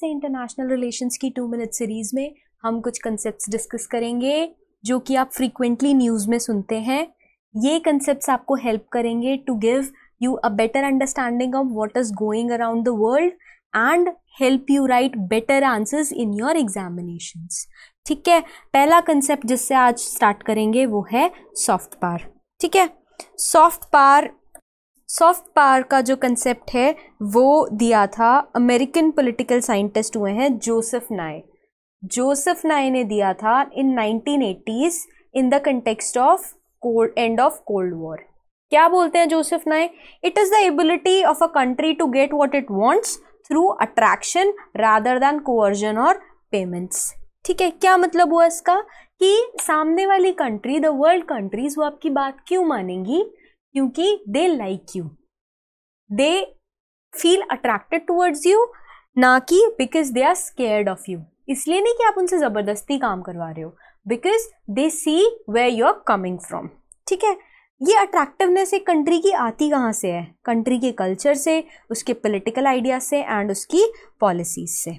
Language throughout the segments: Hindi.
से इंटरनेशनल रिलेशंस की टू मिनट सीरीज़ में हम कुछ कंसेप्ट डिस्कस करेंगे जो कि आप फ्रीक्वेंटली न्यूज़ में सुनते हैं ये कंसेप्ट आपको हेल्प करेंगे to give you a better understanding of what is going around the world and help you write better answers in your examinations ठीक है पहला कंसेप्ट जिससे आज स्टार्ट करेंगे वो है सॉफ्ट पार ठीक है सॉफ्ट पार सॉफ्ट पावर का जो कंसेप्ट है वो दिया था अमेरिकन पॉलिटिकल साइंटिस्ट हुए हैं जोसेफ नाय जोसेफ नाय ने दिया था in 1980s in the context of cold end of cold war क्या बोलते हैं Joseph Nye it is the ability of a country to get what it wants through attraction rather than coercion और पेमेंट्स ठीक है क्या मतलब हुआ इसका कि सामने वाली कंट्री द वर्ल्ड कंट्रीज वो आपकी बात क्यों मानेंगी क्योंकि they like you they feel attracted towards you ना कि because they are scared of you इसलिए नहीं कि आप उनसे ज़बरदस्ती काम करवा रहे हो because they see way you are coming from ठीक है ये अट्रैक्टिवनेस एक कंट्री की आती कहाँ से है कंट्री के कल्चर से उसके पोलिटिकल आइडिया से एंड उसकी पॉलिसीज से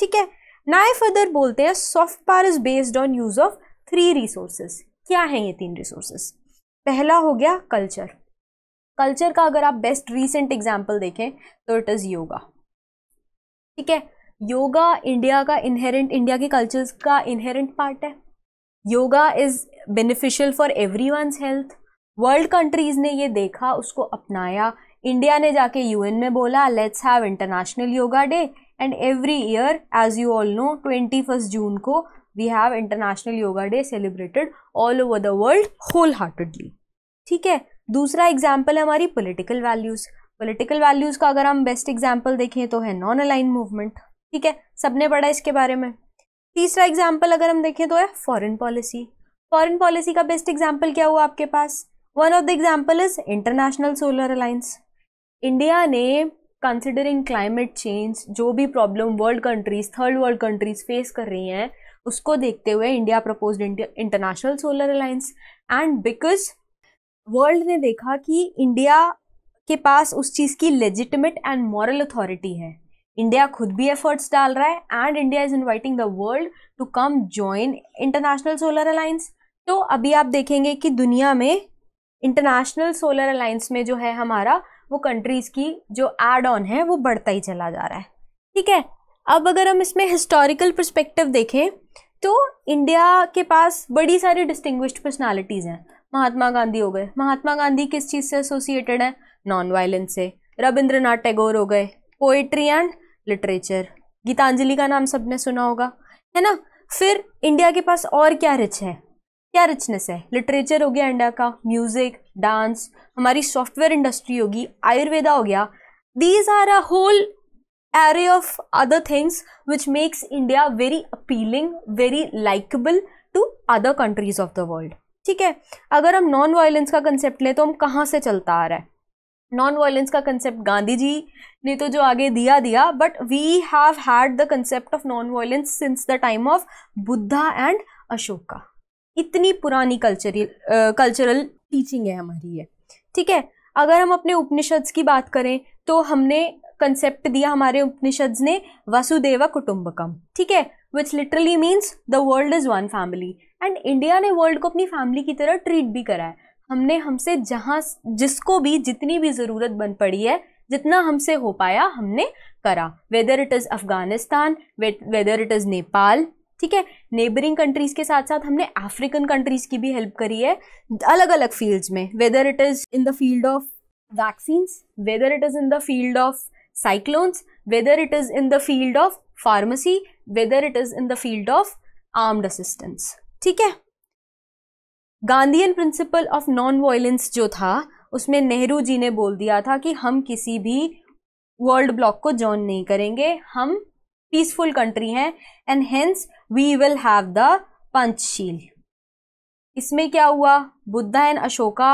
ठीक है नाए फर्दर बोलते हैं soft power is based on use of three resources क्या हैं ये तीन रिसोर्सेज पहला हो गया कल्चर कल्चर का अगर आप बेस्ट रिसेंट एग्जाम्पल देखें तो इट इज़ योगा ठीक है योगा इंडिया का इनहेरेंट इंडिया के कल्चर का इनहेरेंट पार्ट है yoga is beneficial for every health world countries ने ये देखा उसको अपनाया इंडिया ने जाके यूएन में बोला let's have international yoga day and every year as you all know twenty first June को we have international yoga day celebrated all over the world wholeheartedly ठीक है दूसरा एग्जाम्पल है हमारी पोलिटिकल वैल्यूज़ पोलिटिकल वैल्यूज़ का अगर हम बेस्ट एग्जाम्पल देखें तो है नॉन अलाइन मूवमेंट ठीक है सबने पढ़ा इसके बारे में तीसरा एग्जाम्पल अगर हम देखें तो है फॉरेन पॉलिसी फॉरेन पॉलिसी का बेस्ट एग्जाम्पल क्या हुआ आपके पास one of the example is international solar alliance India ने कंसिडरिंग क्लाइमेट चेंज जो भी problem world countries third world countries face कर रही हैं उसको देखते हुए India propose international solar alliance and because world ने देखा कि इंडिया के पास उस चीज़ की लेजिटिमेट एंड मॉरल अथॉरिटी है इंडिया खुद भी एफर्ट्स डाल रहा है and India is inviting the world to come join international solar alliance तो अभी आप देखेंगे कि दुनिया में इंटरनेशनल सोलर अलायंस में जो है हमारा वो कंट्रीज की जो एड ऑन है वो बढ़ता ही चला जा रहा है ठीक है अब अगर हम इसमें हिस्टोरिकल परस्पेक्टिव देखें तो इंडिया के पास बड़ी सारी डिस्टिंग्विश्ड पर्सनालिटीज़ हैं महात्मा गांधी हो गए महात्मा गांधी किस चीज़ से एसोसिएटेड है नॉन वायलेंस से रविंद्रनाथ टैगोर हो गए पोएट्री एंड लिटरेचर गीतांजलि का नाम सबने सुना होगा है ना फिर इंडिया के पास और क्या रिच है क्या रिचनेस है लिटरेचर हो गया इंडिया का म्यूज़िक डांस हमारी सॉफ्टवेयर इंडस्ट्री होगी आयुर्वेदा हो गया these are a whole array of other things which makes India very appealing very likeable to other countries of the world ठीक है अगर हम नॉन वायलेंस का कंसेप्ट लें तो हम कहाँ से चलता आ रहा है नॉन वायलेंस का कंसेप्ट गांधी जी ने तो जो आगे दिया दिया but we have had the concept of non violence since the time of Buddha and Ashoka इतनी पुरानी कल्चरल कल्चरल टीचिंग है हमारी ये ठीक है अगर हम अपने उपनिषद्स की बात करें तो हमने कंसेप्ट दिया हमारे उपनिषद ने वसुदेवा कुटुंबकम ठीक है which literally means the world is one family and India ने वर्ल्ड को अपनी फैमिली की तरह ट्रीट भी करा है हमने हमसे जहाँ जिसको भी जितनी भी ज़रूरत बन पड़ी है जितना हमसे हो पाया हमने करा whether it is Afghanistan whether it is Nepal ठीक है नेबरिंग कंट्रीज़ के साथ साथ हमने अफ्रीकन कंट्रीज़ की भी हेल्प करी है अलग अलग फील्ड्स में whether it is in the field of vaccines whether it is in the field of cyclones whether it is in the field of pharmacy whether it is in the field of armed assistance ठीक है Gandhian principle of non violence जो था उसमें नेहरू जी ने बोल दिया था कि हम किसी भी वर्ल्ड ब्लॉक को ज्वाइन नहीं करेंगे हम पीसफुल कंट्री हैं and hence we will have the Panchsheel इसमें क्या हुआ बुद्धा एंड अशोका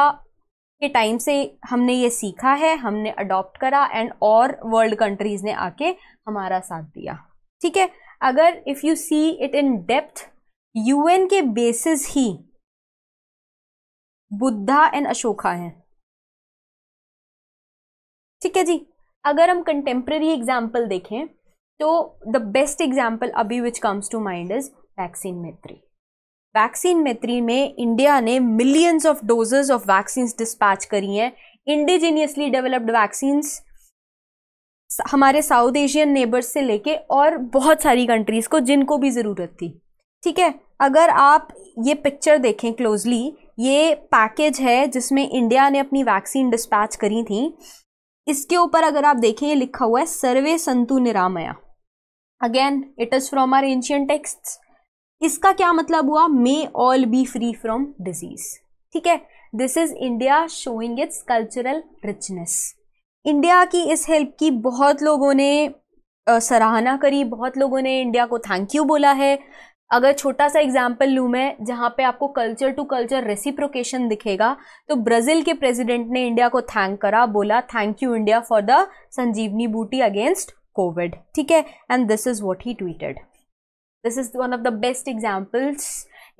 के टाइम से हमने ये सीखा है हमने अडॉप्ट करा एंड और वर्ल्ड कंट्रीज ने आके हमारा साथ दिया ठीक है अगर if you see it in depth UN के बेसिस ही बुद्धा एंड अशोका हैं ठीक है जी अगर हम कंटेम्प्रेरी एग्जाम्पल देखें तो द बेस्ट एग्जाम्पल अभी which comes to mind is vaccine Maitri vaccine Maitri में इंडिया ने millions of doses of vaccines dispatch करी हैं इंडिजीनियसली डेवलप्ड वैक्सीन्स हमारे साउथ एशियन नेबर्स से लेके और बहुत सारी कंट्रीज़ को जिनको भी ज़रूरत थी ठीक है अगर आप ये पिक्चर देखें क्लोजली ये पैकेज है जिसमें इंडिया ने अपनी वैक्सीन डिस्पैच करी थी इसके ऊपर अगर आप देखें ये लिखा हुआ है सर्वे संतु निरामया again it is from our ancient text इसका क्या मतलब हुआ may all be free from disease ठीक है this is India showing its cultural richness India की इस हेल्प की बहुत लोगों ने सराहना करी बहुत लोगों ने इंडिया को थैंक यू बोला है अगर छोटा सा एग्जाम्पल लूँ मैं जहाँ पे आपको कल्चर टू कल्चर रेसिप्रोकेशन दिखेगा तो ब्राज़ील के प्रेसिडेंट ने इंडिया को थैंक करा बोला thank you India for the Sanjeevani बूटी अगेंस्ट कोविड ठीक है and this is what he tweeted this is one of the best examples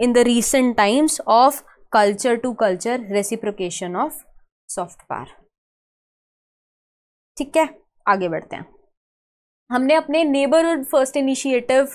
in the recent times of culture to culture reciprocation of software ठीक है आगे बढ़ते हैं हमने अपने नेबरहुड फर्स्ट इनिशिएटिव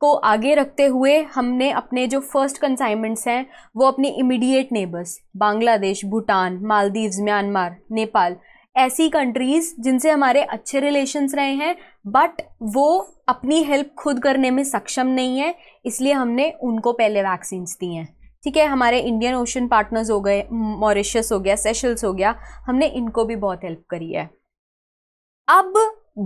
को आगे रखते हुए हमने अपने जो फर्स्ट कंसाइनमेंट्स हैं वो अपने immediate neighbours Bangladesh Bhutan Maldives Myanmar Nepal ऐसी कंट्रीज़ जिनसे हमारे अच्छे रिलेशंस रहे हैं बट वो अपनी हेल्प खुद करने में सक्षम नहीं है इसलिए हमने उनको पहले वैक्सीन्स दी हैं ठीक है हमारे इंडियन ओशन पार्टनर्स हो गए मॉरिशस हो गया सेशल्स हो गया हमने इनको भी बहुत हेल्प करी है अब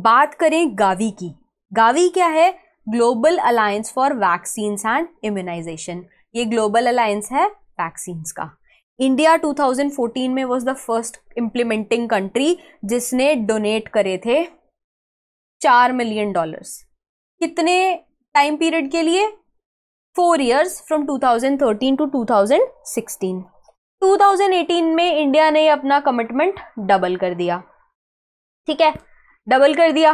बात करें गावी की गावी क्या है global alliance for vaccines and immunisation ये ग्लोबल अलायंस है वैक्सीन का इंडिया 2014 में was the first implementing country जिसने डोनेट करे थे चार मिलियन डॉलर्स कितने टाइम पीरियड के लिए फोर ईयर्स फ्रॉम 2013 टू 2016 2018 में इंडिया ने अपना कमिटमेंट डबल कर दिया ठीक है डबल कर दिया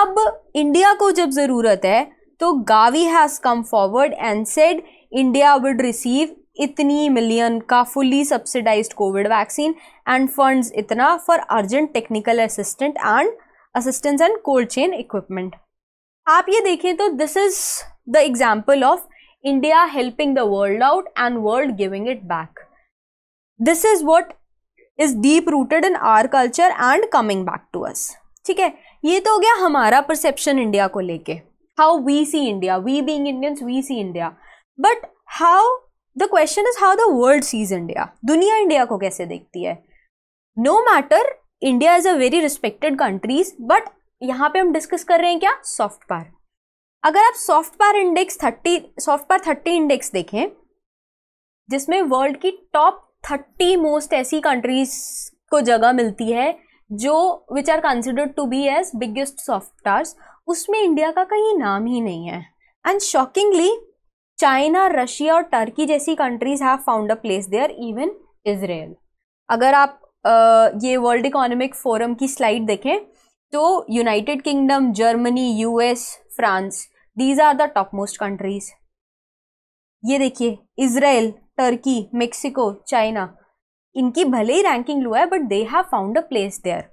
अब इंडिया को जब ज़रूरत है तो Gavi has come forward and said India would receive इतनी मिलियन का fully subsidised covid vaccine and funds इतना for urgent technical assistant and assistance and cold chain equipment आप ये देखें तो this is the example of India helping the world out and world giving it back this is what is deep rooted in our culture and coming back to us ठीक है ये तो हो गया हमारा परसेप्शन इंडिया को लेके how we see India we being Indians we see India but how the question is how the world sees India दुनिया इंडिया को कैसे देखती है no matter India is a very respected countries but यहाँ पे हम डिस्कस कर रहे हैं क्या सॉफ्ट पार अगर आप soft power index thirty soft power thirty index देखें जिसमें वर्ल्ड की टॉप थर्टी मोस्ट ऐसी कंट्रीज को जगह मिलती है जो which are considered to be as biggest softwares उसमें इंडिया का कहीं नाम ही नहीं है एंड शॉकिंगली चाइना रशिया और टर्की जैसी countries have found a place there even Israel अगर आप ये वर्ल्ड इकोनॉमिक फोरम की स्लाइड देखें तो United Kingdom Germany US France these are the top most countries ये देखिए इसराइल टर्की मेक्सिको चाइना इनकी भले ही रैंकिंग लो है but they have found a place there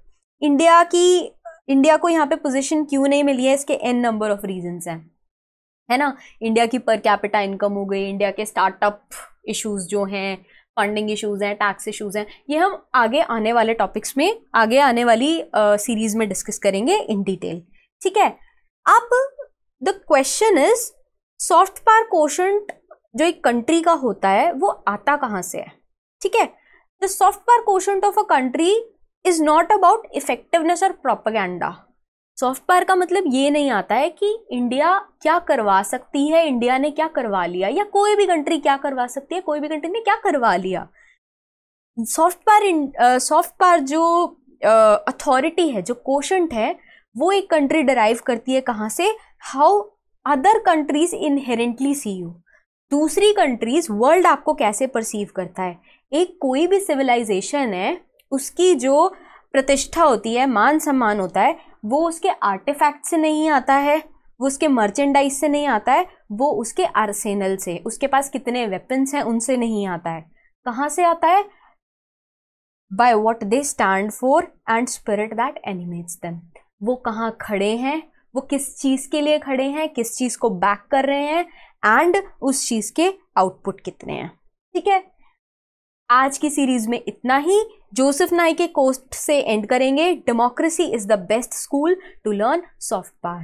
India की इंडिया को यहाँ पे पोजीशन क्यों नहीं मिली है इसके एन नंबर ऑफ रीजंस हैं है ना इंडिया की पर कैपिटा इनकम हो गई इंडिया के स्टार्टअप इश्यूज जो हैं फंडिंग इश्यूज हैं टैक्स इश्यूज हैं ये हम आगे आने वाले टॉपिक्स में आगे आने वाली सीरीज uh, में डिस्कस करेंगे इन डिटेल ठीक है अब the question is soft power quotient जो एक कंट्री का होता है वो आता कहाँ से है ठीक है the soft power quotient of a country is not about effectiveness और propaganda सॉफ्ट पावर का मतलब ये नहीं आता है कि इंडिया क्या करवा सकती है इंडिया ने क्या करवा लिया या कोई भी कंट्री क्या करवा सकती है कोई भी कंट्री ने क्या करवा लिया सॉफ्ट पावर सॉफ्ट पावर जो अथॉरिटी uh, है जो कोशंट है वो एक कंट्री डराइव करती है कहाँ से how other countries inherently see you दूसरी कंट्रीज वर्ल्ड आपको कैसे परसीव करता है एक कोई भी सिविलाइजेशन है उसकी जो प्रतिष्ठा होती है मान सम्मान होता है वो उसके आर्टिफैक्ट से नहीं आता है वो उसके मर्चेंडाइज से नहीं आता है वो उसके आर्सेनल से उसके पास कितने वेपन्स हैं उनसे नहीं आता है कहाँ से आता है by what they stand for and spirit that animates them वो कहाँ खड़े हैं वो किस चीज़ के लिए खड़े हैं किस चीज़ को बैक कर रहे हैं एंड उस चीज़ के आउटपुट कितने हैं ठीक है आज की सीरीज में इतना ही जोसेफ नाई के कोस्ट से एंड करेंगे democracy is the best school to learn soft power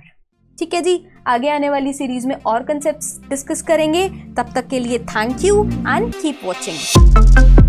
ठीक है जी आगे आने वाली सीरीज में और कंसेप्ट डिस्कस करेंगे तब तक के लिए thank you and keep watching